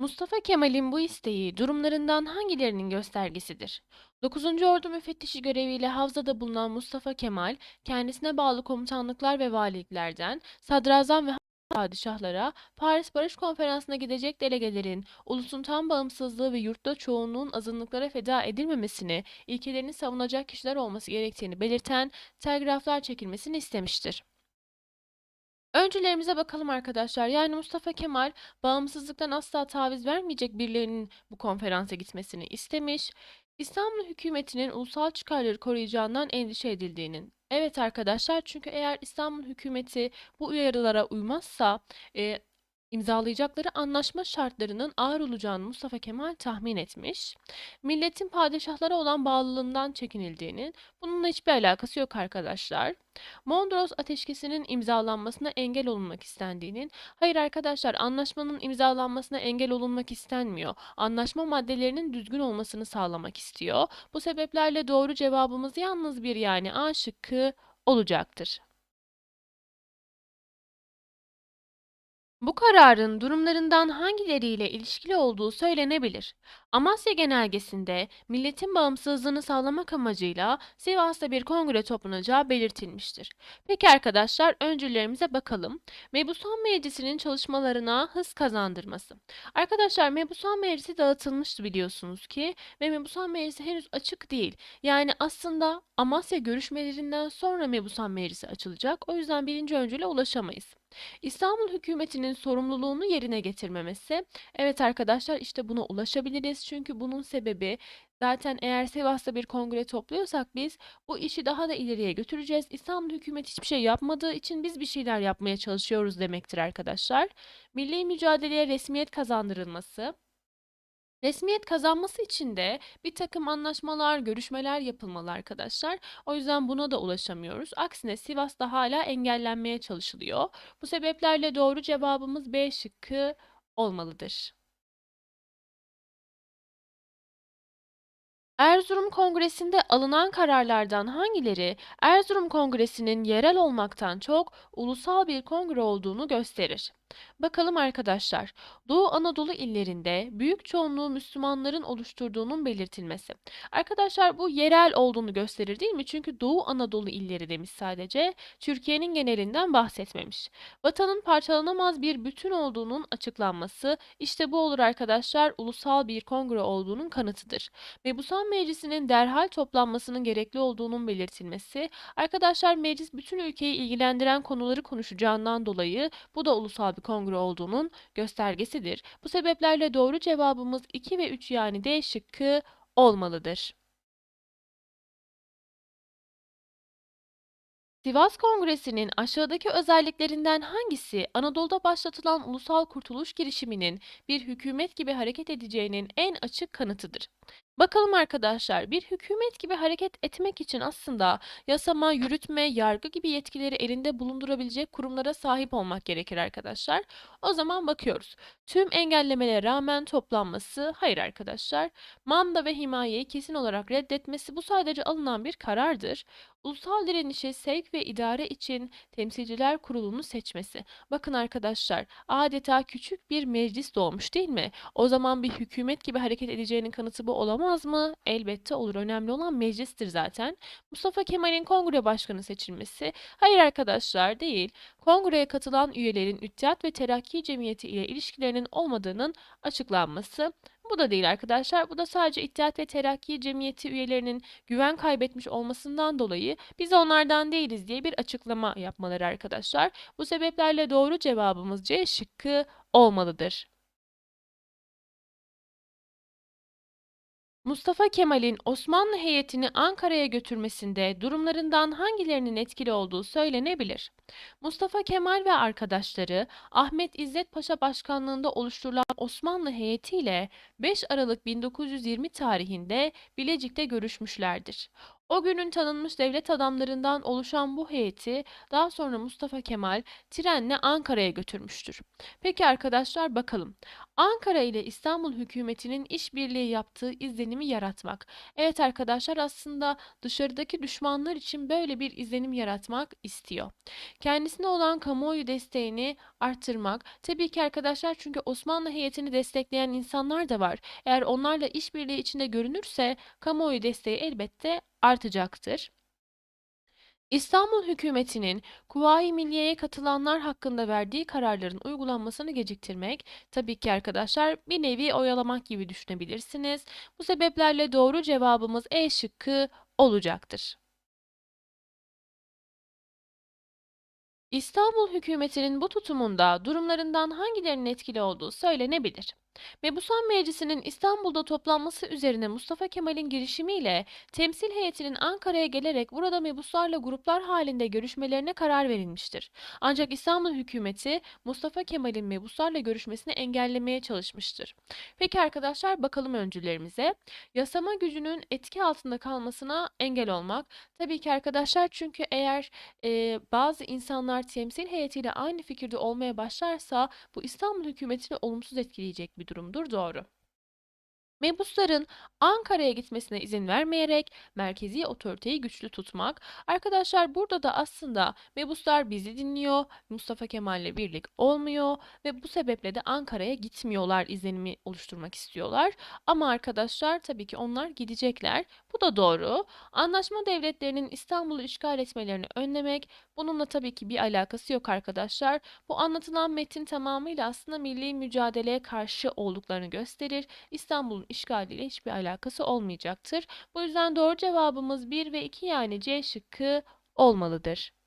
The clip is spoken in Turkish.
Mustafa Kemal'in bu isteği durumlarından hangilerinin göstergesidir? 9. Ordu müfettişi göreviyle Havza'da bulunan Mustafa Kemal, kendisine bağlı komutanlıklar ve valiliklerden, sadrazam ve padişahlara Paris Barış Konferansı'na gidecek delegelerin ulusun tam bağımsızlığı ve yurtta çoğunluğun azınlıklara feda edilmemesini, ilkelerini savunacak kişiler olması gerektiğini belirten telgraflar çekilmesini istemiştir. Öncülerimize bakalım arkadaşlar. Yani Mustafa Kemal bağımsızlıktan asla taviz vermeyecek birilerinin bu konferansa gitmesini istemiş. İstanbul hükümetinin ulusal çıkarları koruyacağından endişe edildiğinin. Evet arkadaşlar çünkü eğer İstanbul hükümeti bu uyarılara uymazsa e, İmzalayacakları anlaşma şartlarının ağır olacağını Mustafa Kemal tahmin etmiş. Milletin padişahlara olan bağlılığından çekinildiğini, bununla hiçbir alakası yok arkadaşlar. Mondros ateşkesinin imzalanmasına engel olunmak istendiğinin, hayır arkadaşlar anlaşmanın imzalanmasına engel olunmak istenmiyor. Anlaşma maddelerinin düzgün olmasını sağlamak istiyor. Bu sebeplerle doğru cevabımız yalnız bir yani A şıkkı olacaktır. Bu kararın durumlarından hangileriyle ilişkili olduğu söylenebilir. Amasya Genelgesi'nde milletin bağımsızlığını sağlamak amacıyla Sivas'ta bir kongre toplanacağı belirtilmiştir. Peki arkadaşlar öncülerimize bakalım. Mebusan Meclisi'nin çalışmalarına hız kazandırması. Arkadaşlar Mebusan Meclisi dağıtılmıştı biliyorsunuz ki ve Mebusan Meclisi henüz açık değil. Yani aslında Amasya görüşmelerinden sonra Mebusan Meclisi açılacak. O yüzden birinci öncüle ulaşamayız. İstanbul hükümetinin sorumluluğunu yerine getirmemesi. Evet arkadaşlar işte buna ulaşabiliriz. Çünkü bunun sebebi zaten eğer Sivas'ta bir kongre topluyorsak biz bu işi daha da ileriye götüreceğiz. İstanbul hükümeti hiçbir şey yapmadığı için biz bir şeyler yapmaya çalışıyoruz demektir arkadaşlar. Milli mücadeleye resmiyet kazandırılması. Resmiyet kazanması için de bir takım anlaşmalar, görüşmeler yapılmalı arkadaşlar. O yüzden buna da ulaşamıyoruz. Aksine Sivas'ta hala engellenmeye çalışılıyor. Bu sebeplerle doğru cevabımız B şıkkı olmalıdır. Erzurum Kongresi'nde alınan kararlardan hangileri Erzurum Kongresi'nin yerel olmaktan çok ulusal bir kongre olduğunu gösterir? Bakalım arkadaşlar. Doğu Anadolu illerinde büyük çoğunluğu Müslümanların oluşturduğunun belirtilmesi. Arkadaşlar bu yerel olduğunu gösterir değil mi? Çünkü Doğu Anadolu illeri demiş sadece. Türkiye'nin genelinden bahsetmemiş. Vatanın parçalanamaz bir bütün olduğunun açıklanması işte bu olur arkadaşlar ulusal bir kongre olduğunun kanıtıdır. Mebusan Meclisi'nin derhal toplanmasının gerekli olduğunun belirtilmesi. Arkadaşlar meclis bütün ülkeyi ilgilendiren konuları konuşacağından dolayı bu da ulusal bir kongre kanguru olduğunun göstergesidir. Bu sebeplerle doğru cevabımız 2 ve 3 yani D şıkkı olmalıdır. Sivas Kongresi'nin aşağıdaki özelliklerinden hangisi Anadolu'da başlatılan ulusal kurtuluş girişiminin bir hükümet gibi hareket edeceğinin en açık kanıtıdır? Bakalım arkadaşlar bir hükümet gibi hareket etmek için aslında yasama, yürütme, yargı gibi yetkileri elinde bulundurabilecek kurumlara sahip olmak gerekir arkadaşlar. O zaman bakıyoruz. Tüm engellemelere rağmen toplanması hayır arkadaşlar. Manda ve himayeyi kesin olarak reddetmesi bu sadece alınan bir karardır. Ulusal direnişi sevk ve idare için temsilciler kurulunu seçmesi. Bakın arkadaşlar adeta küçük bir meclis doğmuş değil mi? O zaman bir hükümet gibi hareket edeceğinin kanıtı bu olamaz olamaz mı? Elbette olur. Önemli olan meclistir zaten. Mustafa Kemal'in kongre başkanı seçilmesi, hayır arkadaşlar değil, kongreye katılan üyelerin üttiyat ve Terakki Cemiyeti ile ilişkilerinin olmadığının açıklanması, bu da değil arkadaşlar. Bu da sadece İttihat ve Terakki Cemiyeti üyelerinin güven kaybetmiş olmasından dolayı biz onlardan değiliz diye bir açıklama yapmaları arkadaşlar. Bu sebeplerle doğru cevabımız C şıkkı olmalıdır. Mustafa Kemal'in Osmanlı heyetini Ankara'ya götürmesinde durumlarından hangilerinin etkili olduğu söylenebilir. Mustafa Kemal ve arkadaşları Ahmet İzzet Paşa başkanlığında oluşturulan Osmanlı heyetiyle 5 Aralık 1920 tarihinde Bilecik'te görüşmüşlerdir. O günün tanınmış devlet adamlarından oluşan bu heyeti daha sonra Mustafa Kemal trenle Ankara'ya götürmüştür. Peki arkadaşlar bakalım. Ankara ile İstanbul hükümetinin işbirliği yaptığı izlenimi yaratmak. Evet arkadaşlar aslında dışarıdaki düşmanlar için böyle bir izlenim yaratmak istiyor. Kendisine olan kamuoyu desteğini arttırmak. Tabii ki arkadaşlar çünkü Osmanlı heyetini destekleyen insanlar da var. Eğer onlarla işbirliği içinde görünürse kamuoyu desteği elbette artacaktır. İstanbul hükümetinin Kuvayi Milliye'ye katılanlar hakkında verdiği kararların uygulanmasını geciktirmek, tabii ki arkadaşlar bir nevi oyalamak gibi düşünebilirsiniz. Bu sebeplerle doğru cevabımız E şıkkı olacaktır. İstanbul hükümetinin bu tutumunda durumlarından hangilerinin etkili olduğu söylenebilir. Mebusan Meclisi'nin İstanbul'da toplanması üzerine Mustafa Kemal'in girişimiyle temsil heyetinin Ankara'ya gelerek burada mebuslarla gruplar halinde görüşmelerine karar verilmiştir. Ancak İstanbul hükümeti Mustafa Kemal'in mebuslarla görüşmesini engellemeye çalışmıştır. Peki arkadaşlar bakalım öncülerimize. Yasama gücünün etki altında kalmasına engel olmak. Tabii ki arkadaşlar çünkü eğer e, bazı insanlar temsil heyetiyle aynı fikirde olmaya başlarsa bu İstanbul hükümetini olumsuz etkileyecek bir bir durumdur. Doğru. Mebusların Ankara'ya gitmesine izin vermeyerek merkezi otoriteyi güçlü tutmak. Arkadaşlar burada da aslında mebuslar bizi dinliyor, Mustafa Kemal'le birlik olmuyor ve bu sebeple de Ankara'ya gitmiyorlar izlenimi oluşturmak istiyorlar. Ama arkadaşlar tabii ki onlar gidecekler. Bu da doğru. Anlaşma devletlerinin İstanbul'u işgal etmelerini önlemek bununla tabii ki bir alakası yok arkadaşlar. Bu anlatılan metin tamamıyla aslında milli mücadeleye karşı olduklarını gösterir. İstanbul'un işgaliyle hiçbir alakası olmayacaktır. Bu yüzden doğru cevabımız 1 ve 2 yani C şıkkı olmalıdır.